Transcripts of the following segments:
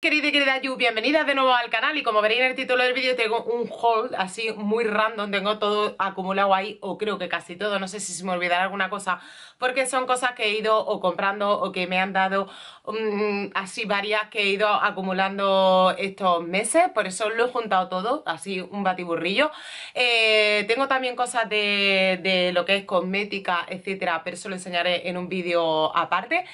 Querida y querida Yu, bienvenidas de nuevo al canal y como veréis en el título del vídeo tengo un haul así muy random, tengo todo acumulado ahí o creo que casi todo, no sé si se me olvidará alguna cosa porque son cosas que he ido o comprando o que me han dado mm, así varias que he ido acumulando estos meses, por eso lo he juntado todo, así un batiburrillo. Eh, tengo también cosas de, de lo que es cosmética, etcétera, pero eso lo enseñaré en un vídeo aparte.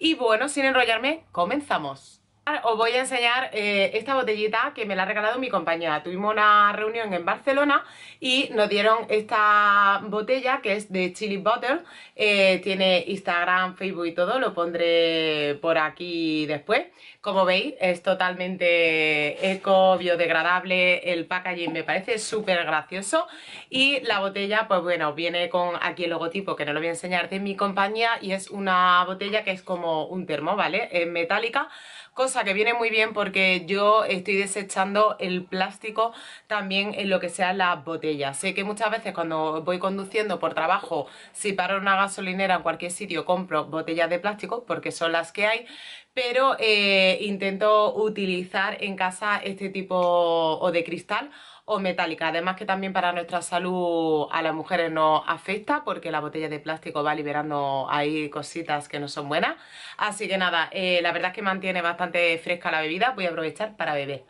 Y bueno, sin enrollarme, comenzamos. Os voy a enseñar eh, esta botellita que me la ha regalado mi compañera. Tuvimos una reunión en Barcelona y nos dieron esta botella que es de Chili Butter. Eh, tiene Instagram, Facebook y todo, lo pondré por aquí después. Como veis, es totalmente eco, biodegradable, el packaging me parece súper gracioso. Y la botella, pues bueno, viene con aquí el logotipo que no lo voy a enseñar de mi compañía y es una botella que es como un termo, ¿vale? Es metálica cosa que viene muy bien porque yo estoy desechando el plástico también en lo que sean las botellas. Sé que muchas veces cuando voy conduciendo por trabajo, si paro una gasolinera en cualquier sitio, compro botellas de plástico porque son las que hay, pero eh, intento utilizar en casa este tipo o de cristal o metálica. Además que también para nuestra salud a las mujeres nos afecta porque la botella de plástico va liberando ahí cositas que no son buenas. Así que nada, eh, la verdad es que mantiene bastante fresca la bebida, voy a aprovechar para beber.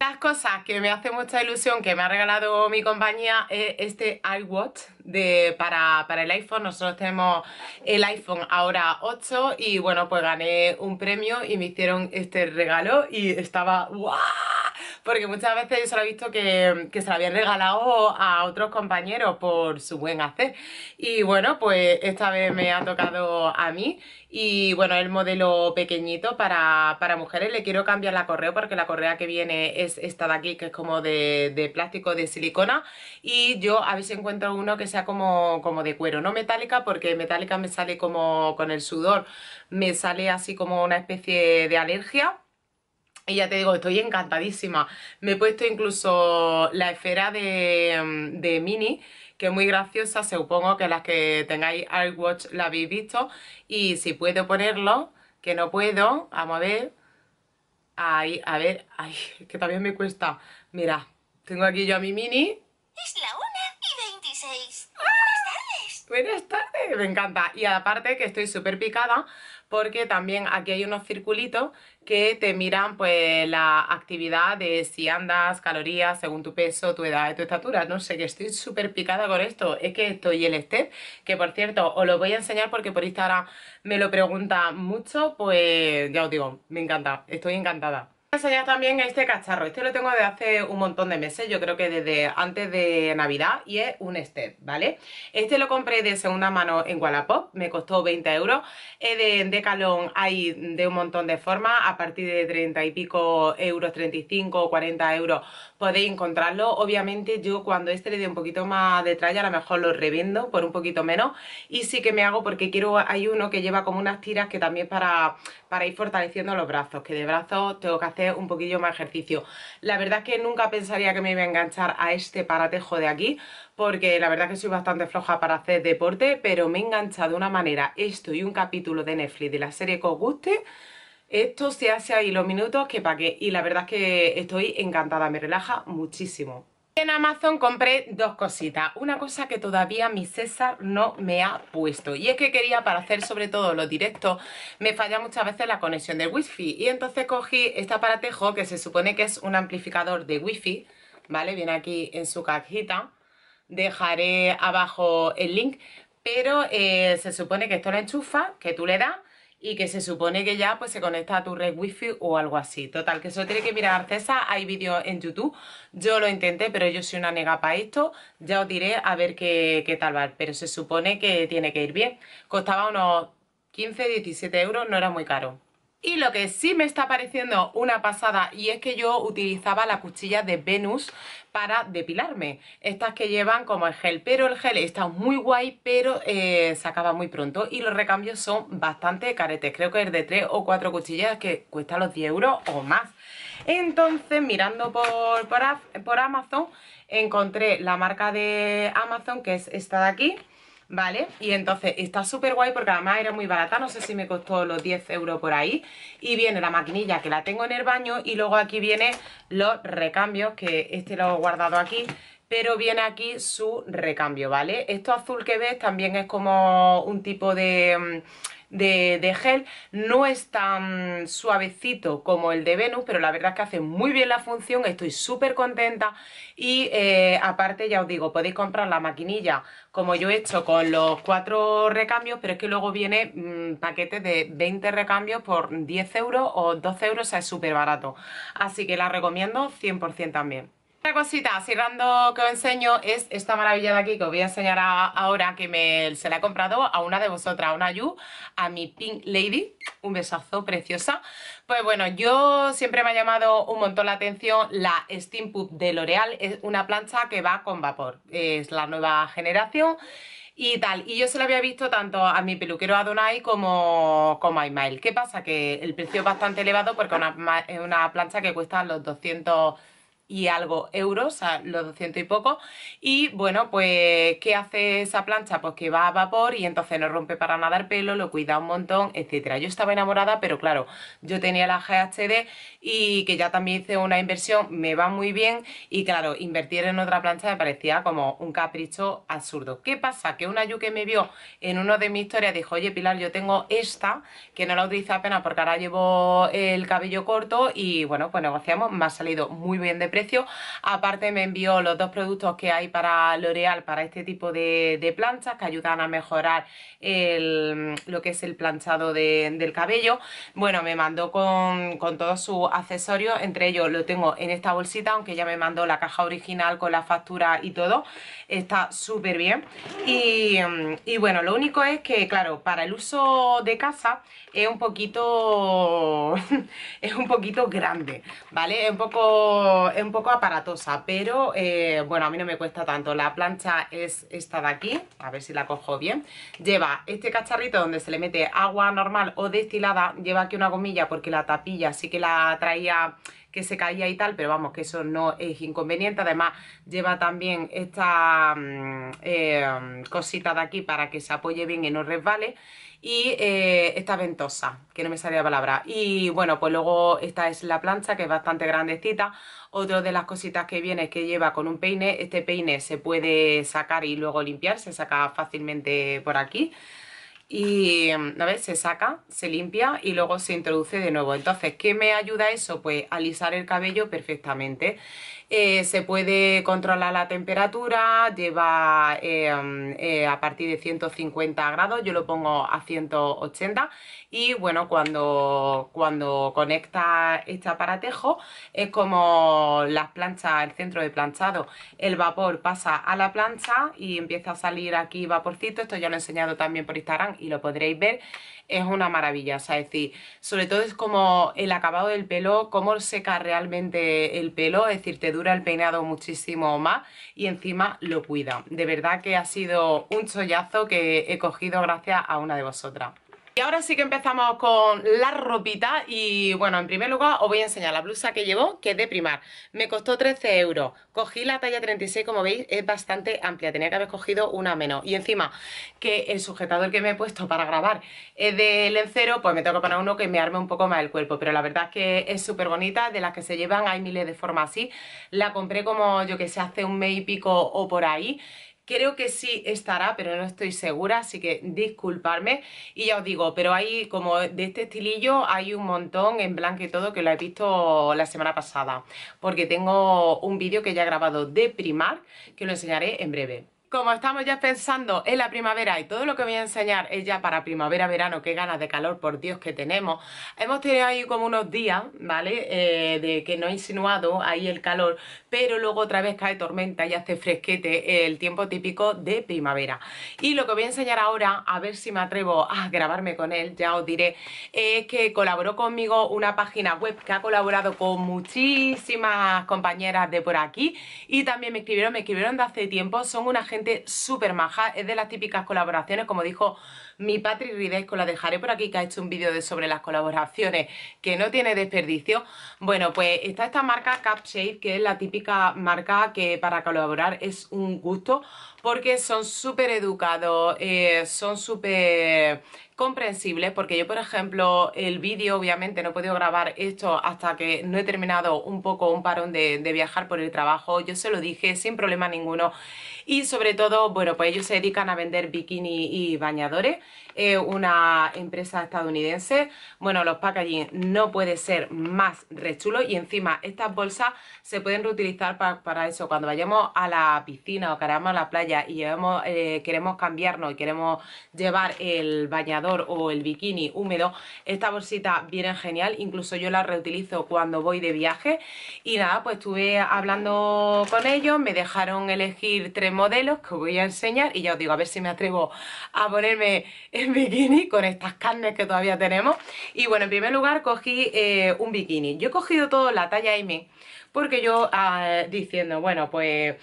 Las cosas que me hace mucha ilusión que me ha regalado mi compañía es este iWatch de, para, para, el iPhone. Nosotros tenemos el iPhone ahora 8 y bueno, pues gané un premio y me hicieron este regalo y estaba ¡guau! porque muchas veces yo se lo he visto que, se la habían regalado a otros compañeros por su buen hacer. Y bueno, pues esta vez me ha tocado a mí y bueno, el modelo pequeñito para, para, mujeres, le quiero cambiar la correa porque la correa que viene es esta de aquí, que es como de, de plástico, de silicona. Y yo a veces encuentro uno que sea como, como de cuero, no metálica, porque metálica me sale como con el sudor, me sale así como una especie de alergia y ya te digo, estoy encantadísima. Me he puesto incluso la esfera de, mm, de Mini, que es muy graciosa, supongo que las que tengáis iWatch la habéis visto. Y si puedo ponerlo, que no puedo, vamos a ver. Ahí, a ver, ay, que también me cuesta. Mira, tengo aquí yo a mi Mini. Es la 1 y 26. ¡Ah! Buenas tardes. Buenas tardes, me encanta. Y aparte que estoy súper picada porque también aquí hay unos circulitos que te miran pues la actividad de si andas, calorías, según tu peso, tu edad y tu estatura. No sé, que estoy súper picada con esto. Es que estoy el step, que por cierto, os lo voy a enseñar porque por Instagram me lo preguntan mucho, pues ya os digo, me encanta, estoy encantada enseñar también este cacharro. Este lo tengo de hace un montón de meses, yo creo que desde antes de Navidad y es un step, ¿vale? Este lo compré de segunda mano en Wallapop, me costó 20 euros. De, de calón hay de un montón de formas, a partir de 30 y pico euros, 35 o 40 euros podéis encontrarlo. Obviamente yo cuando este le dé un poquito más de tralla a lo mejor lo revendo por un poquito menos y sí que me hago porque quiero, hay uno que lleva como unas tiras que también para, para ir fortaleciendo los brazos, que de brazos tengo que hacer un poquillo más ejercicio. La verdad es que nunca pensaría que me iba a enganchar a este paratejo de aquí porque la verdad es que soy bastante floja para hacer deporte, pero me he enganchado de una manera esto y un capítulo de Netflix de la serie que os guste esto se hace ahí los minutos que qué. y la verdad es que estoy encantada, me relaja muchísimo. En Amazon compré dos cositas, una cosa que todavía mi César no me ha puesto y es que quería para hacer sobre todo los directos me falla muchas veces la conexión del wifi y entonces cogí este aparatejo que se supone que es un amplificador de wifi, ¿vale? Viene aquí en su cajita, dejaré abajo el link, pero eh, se supone que esto lo enchufa, que tú le das y que se supone que ya pues se conecta a tu red wifi o algo así. Total, que eso tiene que mirar César, hay vídeos en YouTube, yo lo intenté, pero yo soy una nega para esto, ya os diré a ver qué, qué tal va, pero se supone que tiene que ir bien. Costaba unos 15, 17 euros, no era muy caro. Y lo que sí me está pareciendo una pasada y es que yo utilizaba la cuchilla de Venus para depilarme, estas que llevan como el gel, pero el gel está muy guay, pero eh, se acaba muy pronto y los recambios son bastante caretes, creo que es de 3 o 4 cuchillas que cuesta los 10 euros o más. Entonces, mirando por, por Amazon, encontré la marca de Amazon, que es esta de aquí, ¿vale? Y entonces está súper guay porque además era muy barata, no sé si me costó los 10 euros por ahí. Y viene la maquinilla que la tengo en el baño y luego aquí viene los recambios, que este lo he guardado aquí, pero viene aquí su recambio, ¿vale? Esto azul que ves también es como un tipo mm, de, de, gel, no es tan suavecito como el de Venus, pero la verdad es que hace muy bien la función, estoy súper contenta y eh, aparte ya os digo, podéis comprar la maquinilla como yo he hecho con los cuatro recambios, pero es que luego viene mm, paquete de 20 recambios por 10 euros o 12 euros, o sea, es súper barato, así que la recomiendo 100% también. Otra cosita, cerrando que os enseño es esta maravilla de aquí que os voy a enseñar ahora que me, se la he comprado a una de vosotras, a una Yu, a mi Pink Lady, un besazo preciosa. Pues bueno, yo siempre me ha llamado un montón la atención la Steam de L'Oreal, es una plancha que va con vapor, es la nueva generación y tal. Y yo se la había visto tanto a mi peluquero Adonai como, como a mail ¿Qué pasa? Que el precio es bastante elevado porque es una plancha que cuesta los 200 y algo euros, a los 200 y poco. Y bueno, pues ¿qué hace esa plancha? Pues que va a vapor y entonces no rompe para nada el pelo, lo cuida un montón, etcétera. Yo estaba enamorada, pero claro, yo tenía la GHD y que ya también hice una inversión, me va muy bien y claro, invertir en otra plancha me parecía como un capricho absurdo. ¿Qué pasa? Que una Yuke me vio en uno de mis historias, dijo, oye Pilar, yo tengo esta, que no la utilizo apenas porque ahora llevo el cabello corto y bueno, pues negociamos, me ha salido muy bien de precio. Aparte me envió los dos productos que hay para L'Oreal para este tipo de, planchas que ayudan a mejorar lo que es el planchado del cabello. Bueno, me mandó con, todos sus accesorios, entre ellos lo tengo en esta bolsita, aunque ya me mandó la caja original con la factura y todo. Está súper bien. Y, bueno, lo único es que, claro, para el uso de casa es un poquito... es un poquito grande, ¿vale? Es un poco un poco aparatosa, pero eh, bueno, a mí no me cuesta tanto. La plancha es esta de aquí, a ver si la cojo bien. Lleva este cacharrito donde se le mete agua normal o destilada, lleva aquí una gomilla porque la tapilla sí que la traía que se caía y tal, pero vamos, que eso no es inconveniente. Además, lleva también esta mm, eh, cosita de aquí para que se apoye bien y no resbale y eh, esta ventosa, que no me sale la palabra. Y bueno, pues luego esta es la plancha, que es bastante grandecita. Otra de las cositas que viene es que lleva con un peine. Este peine se puede sacar y luego limpiar, se saca fácilmente por aquí. Y, ¿no mm, ves? Se saca, se limpia y luego se introduce de nuevo. Entonces, ¿qué me ayuda eso? Pues alisar el cabello perfectamente. Eh, se puede controlar la temperatura, lleva eh, mm, eh, a partir de 150 grados, yo lo pongo a 180 y bueno, cuando, cuando conecta este aparatejo es como las planchas, el centro de planchado, el vapor pasa a la plancha y empieza a salir aquí vaporcito, esto ya lo he enseñado también por Instagram y lo podréis ver, es una maravilla, es decir, sobre todo es como el acabado del pelo, cómo seca realmente el pelo, es decir, te el peinado muchísimo más y encima lo cuida. De verdad que ha sido un chollazo que he cogido gracias a una de vosotras. Y ahora sí que empezamos con la ropita y bueno, en primer lugar os voy a enseñar la blusa que llevo, que es de primar. Me costó 13 euros, cogí la talla 36, como veis es bastante amplia, tenía que haber cogido una menos. Y encima que el sujetador que me he puesto para grabar es de lencero, pues me tengo que poner uno que me arme un poco más el cuerpo. Pero la verdad es que es súper bonita, de las que se llevan hay miles de formas así. La compré como yo que sé, hace un mes y pico o por ahí. Creo que sí estará, pero no estoy segura, así que disculparme. Y ya os digo, pero hay como de este estilillo hay un montón en blanco y todo que lo he visto la semana pasada. Porque tengo un vídeo que ya he grabado de Primark que lo enseñaré en breve como estamos ya pensando en la primavera y todo lo que voy a enseñar es ya para primavera, verano, qué ganas de calor, por Dios, que tenemos. Hemos tenido ahí como unos días, ¿vale? Eh, de que no ha insinuado ahí el calor, pero luego otra vez cae tormenta y hace fresquete, el tiempo típico de primavera. Y lo que voy a enseñar ahora, a ver si me atrevo a grabarme con él, ya os diré, es que colaboró conmigo una página web que ha colaborado con muchísimas compañeras de por aquí y también me escribieron, me escribieron de hace tiempo, son una gente super súper maja, es de las típicas colaboraciones, como dijo mi Patri Ridesco la dejaré por aquí, que ha hecho un vídeo sobre las colaboraciones, que no tiene desperdicio. Bueno, pues está esta marca Cap que es la típica marca que para colaborar es un gusto, porque son súper educados, eh, son súper comprensibles, porque yo, por ejemplo, el vídeo, obviamente, no he podido grabar esto hasta que no he terminado un poco un parón de, viajar por el trabajo, yo se lo dije sin problema ninguno, y sobre todo, bueno, pues ellos se dedican a vender bikini y bañadores, eh, una empresa estadounidense, bueno, los packaging no puede ser más rechulo, y encima estas bolsas se pueden reutilizar para, eso, cuando vayamos a la piscina o cargamos a la playa, y eh, queremos cambiarnos y queremos llevar el bañador o el bikini húmedo, esta bolsita viene genial, incluso yo la reutilizo cuando voy de viaje y nada, pues estuve hablando con ellos, me dejaron elegir tres modelos que os voy a enseñar y ya os digo, a ver si me atrevo a ponerme el bikini con estas carnes que todavía tenemos y bueno, en primer lugar cogí eh, un bikini, yo he cogido todo la talla M porque yo ah, diciendo, bueno, pues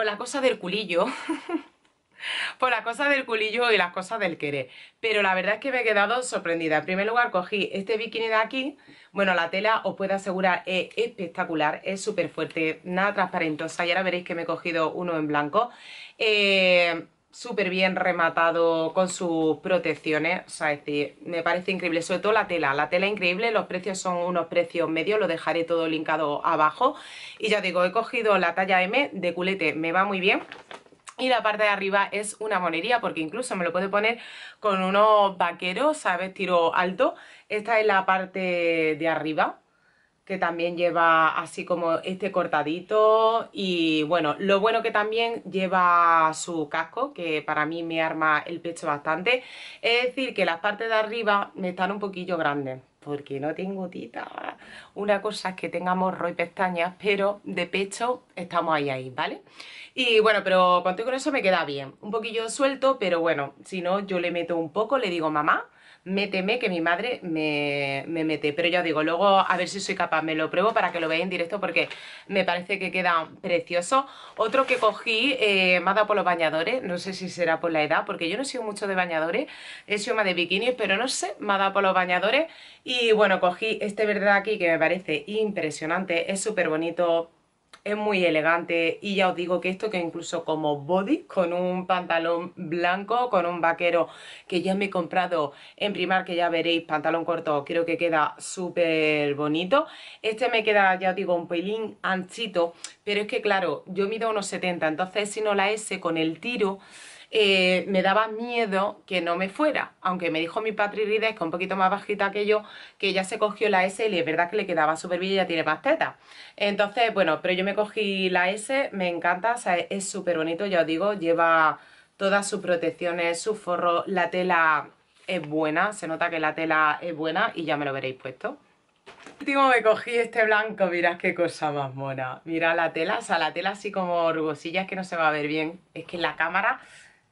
por la cosa del culillo, por las cosas del culillo y las cosas del querer. Pero la verdad es que me he quedado sorprendida. En primer lugar, cogí este bikini de aquí. Bueno, la tela, os puedo asegurar, es espectacular, es súper fuerte, nada transparentosa. Y ahora veréis que me he cogido uno en blanco. Eh, súper bien rematado con sus protecciones, o sea, es decir, me parece increíble, sobre todo la tela, la tela increíble, los precios son unos precios medios, lo dejaré todo linkado abajo y ya digo, he cogido la talla M de culete, me va muy bien y la parte de arriba es una monería porque incluso me lo puede poner con unos vaqueros, ¿sabes? Tiro alto, esta es la parte de arriba que también lleva así como este cortadito y bueno, lo bueno que también lleva su casco, que para mí me arma el pecho bastante, es decir que las partes de arriba me están un poquillo grandes, porque no tengo tita. Una cosa es que tengamos morro y pestañas, pero de pecho estamos ahí, ahí, ¿vale? Y bueno, pero cuando con eso me queda bien. Un poquillo suelto, pero bueno, si no, yo le meto un poco, le digo, mamá, méteme, que mi madre me, me mete. Pero ya os digo, luego a ver si soy capaz, me lo pruebo para que lo veáis en directo porque me parece que queda precioso. Otro que cogí, eh, me ha dado por los bañadores, no sé si será por la edad, porque yo no he mucho de bañadores, he sido más de bikinis, pero no sé, me ha dado por los bañadores. Y bueno, cogí este verdad aquí que me parece impresionante, es súper bonito, es muy elegante y ya os digo que esto que incluso como body con un pantalón blanco, con un vaquero que ya me he comprado en Primark, que ya veréis, pantalón corto, creo que queda súper bonito este me queda, ya os digo, un pelín anchito, pero es que claro, yo mido unos 70, entonces si no la S con el tiro eh, me daba miedo que no me fuera, aunque me dijo mi Patri Rides, que un poquito más bajita que yo, que ya se cogió la S y es verdad que le quedaba súper bien y ya tiene pasteta. Entonces, bueno, pero yo me cogí la S, me encanta, es súper bonito, ya os digo, lleva todas sus protecciones, su forro, la tela es buena, se nota que la tela es buena y ya me lo veréis puesto. Último me cogí este blanco, mirad qué cosa más mona. Mira la tela, o sea, la tela así como rugosilla, es que no se va a ver bien. Es que en la cámara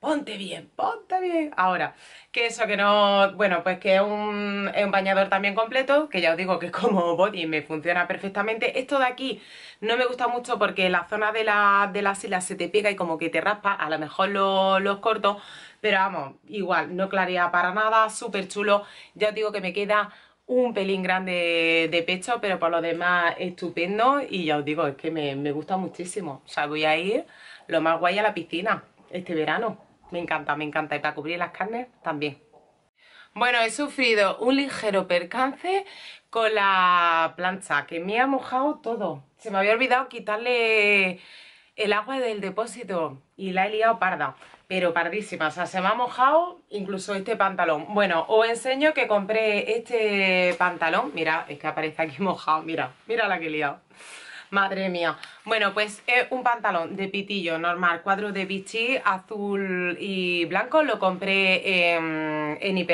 ponte bien, ponte bien. Ahora, que eso que no... Bueno, pues que es un, bañador también completo, que ya os digo que como body me funciona perfectamente. Esto de aquí no me gusta mucho porque la zona de las de se te pega y como que te raspa, a lo mejor los lo cortos, pero vamos, igual, no clarea para nada, súper chulo. Ya os digo que me queda un pelín grande de pecho, pero por lo demás estupendo y ya os digo, es que me, me gusta muchísimo. O sea, voy a ir lo más guay a la piscina este verano. Me encanta, me encanta. Y para cubrir las carnes también. Bueno, he sufrido un ligero percance con la plancha, que me ha mojado todo. Se me había olvidado quitarle el agua del depósito y la he liado parda, pero pardísima, o sea, se me ha mojado incluso este pantalón. Bueno, os enseño que compré este pantalón, mira, es que aparece aquí mojado, mira, mira la que he liado. Madre mía. Bueno, pues es eh, un pantalón de pitillo normal, cuadro de Vichy, azul y blanco. Lo compré en, en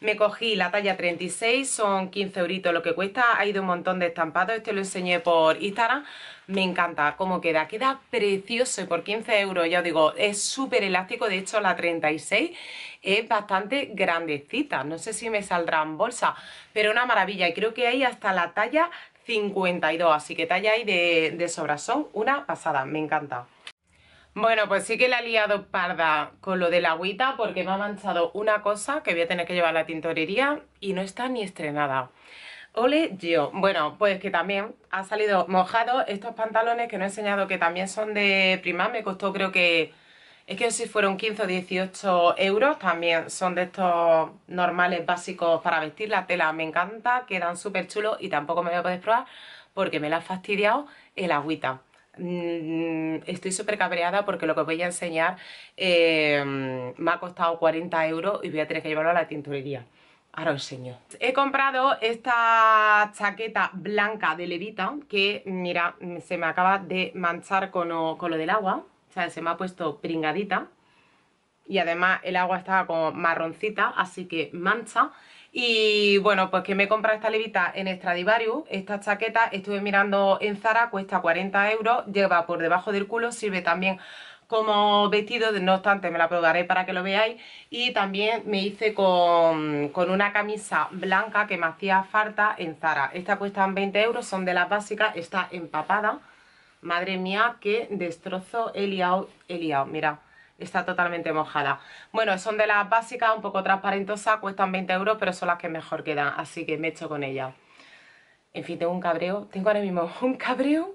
Me cogí la talla 36, son 15 euritos lo que cuesta. Ha ido un montón de estampados. Este lo enseñé por Instagram. Me encanta cómo queda. Queda precioso y por 15 euros, ya os digo, es súper elástico. De hecho, la 36 es bastante grandecita. No sé si me saldrá en bolsa, pero una maravilla. Y creo que hay hasta la talla 52, así que talla ahí de, de sobra, son una pasada, me encanta. Bueno, pues sí que la he liado parda con lo de la agüita porque me ha manchado una cosa que voy a tener que llevar a la tintorería y no está ni estrenada. Ole yo. Bueno, pues que también ha salido mojado estos pantalones que no he enseñado que también son de Prima, me costó creo que es que si fueron 15 o 18 euros, también son de estos normales básicos para vestir, la tela me encanta, quedan súper chulos y tampoco me voy a poder probar porque me la ha fastidiado el agüita. Mm, estoy súper cabreada porque lo que os voy a enseñar em, me ha costado 40 euros y voy a tener que llevarlo a la tinturería Ahora os enseño. He comprado esta chaqueta blanca de levita que, mira, se me acaba de manchar con lo del agua sea, se me ha puesto pringadita y además el agua estaba como marroncita, así que mancha. Y bueno, pues que me he comprado esta levita en Stradivarius, esta chaqueta estuve mirando en Zara, cuesta 40 euros, lleva por debajo del culo, sirve también como vestido, no obstante me la probaré para que lo veáis y también me hice con, una camisa blanca que me hacía falta en Zara, esta cuesta 20 euros, son de las básicas, está empapada Madre mía, qué destrozo he liado, Mira, Está totalmente mojada. Bueno, son de las básicas, un poco transparentosas, cuestan 20 euros, pero son las que mejor quedan, así que me echo con ellas. En fin, tengo un cabreo, tengo ahora mismo un cabreo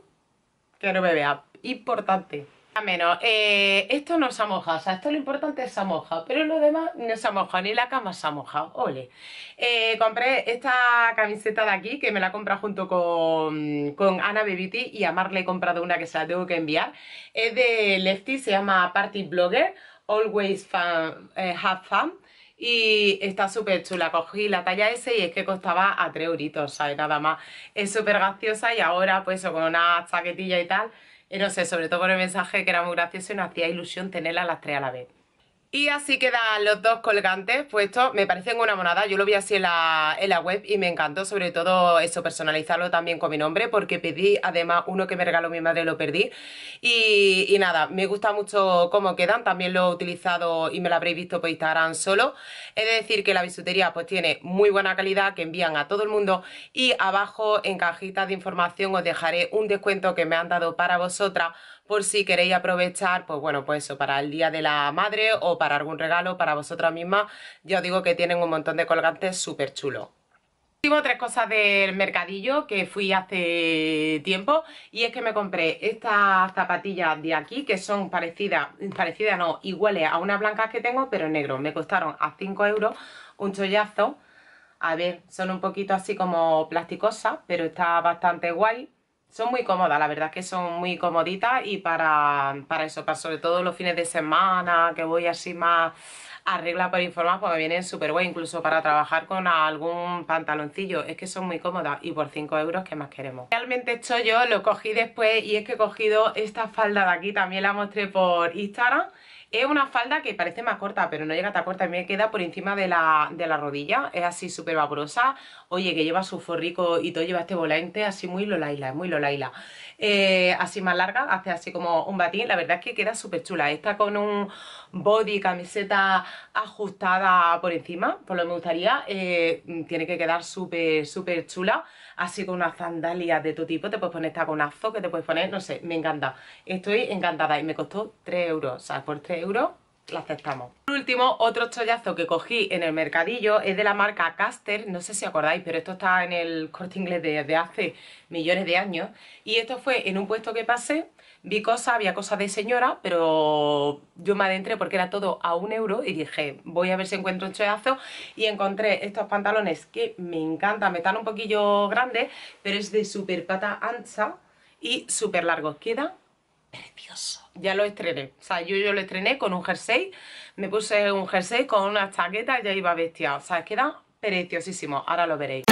que no me vea. Importante menos. Eh, esto no se ha mojado, o sea, esto lo importante es se ha pero lo demás no se ha mojado, ni la cama se ha mojado, ole. Eh, compré esta camiseta de aquí, que me la compra junto con, con Ana Bebiti y a Mar le he comprado una que se la tengo que enviar. Es de Lefty, se llama Party Blogger, Always eh, Have Fun. Y está súper chula, cogí la talla S y es que costaba a 3 euritos, sea, Nada más. Es súper graciosa y ahora pues con una chaquetilla y tal y no sé, sobre todo por el mensaje que era muy gracioso y nos hacía ilusión tenerla a las tres a la vez. Y así quedan los dos colgantes puestos, me parecen una monada, yo lo vi así en la, web y me encantó, sobre todo eso, personalizarlo también con mi nombre, porque pedí además uno que me regaló mi madre, lo perdí, y, nada, me gusta mucho cómo quedan, también lo he utilizado y me lo habréis visto por Instagram solo, es de decir que la bisutería pues tiene muy buena calidad, que envían a todo el mundo, y abajo en cajitas de información os dejaré un descuento que me han dado para vosotras, por si queréis aprovechar, pues bueno, pues eso, para el Día de la Madre o para algún regalo para vosotras mismas, Yo os digo que tienen un montón de colgantes súper chulos tres cosas del mercadillo que fui hace tiempo y es que me compré estas zapatillas de aquí que son parecidas, parecidas no, iguales a unas blancas que tengo pero en negro, me costaron a 5 euros un chollazo, a ver, son un poquito así como plasticosas pero está bastante guay son muy cómodas, la verdad es que son muy comoditas y para, para eso, para sobre todo los fines de semana, que voy así más arregla por informar porque pues vienen súper guay, incluso para trabajar con algún pantaloncillo, es que son muy cómodas y por 5 euros ¿qué más queremos. Realmente esto yo lo cogí después y es que he cogido esta falda de aquí, también la mostré por Instagram es una falda que parece más corta, pero no llega tan corta. Me queda por encima de la, rodilla. Es así súper vaporosa. Oye, que lleva su forrico y todo, lleva este volante así muy lolaila, es muy lolaila. Eh, así más larga, hace así como un batín. La verdad es que queda súper chula. Está con un body, camiseta ajustada por encima, por lo que me gustaría. Eh, tiene que quedar súper, súper chula. Así con unas sandalias de tu tipo. Te puedes poner esta taconazo, que te puedes poner, no sé, me encanta. Estoy encantada y me costó 3 euros, o sea, por 3 euros la aceptamos. Por último, otro chollazo que cogí en el mercadillo es de la marca Caster, no sé si acordáis, pero esto está en el corte inglés desde de hace millones de años. Y esto fue en un puesto que pasé, vi cosas, había cosas de señora, pero yo me adentré porque era todo a un euro y dije, voy a ver si encuentro un chollazo. Y encontré estos pantalones que me encantan, me están un poquillo grandes, pero es de super pata ancha y súper largos. Quedan precioso. Ya lo estrené. O sea, yo, yo lo estrené con un jersey. Me puse un jersey con una chaqueta y ya iba bestia O sea, queda preciosísimo. Ahora lo veréis.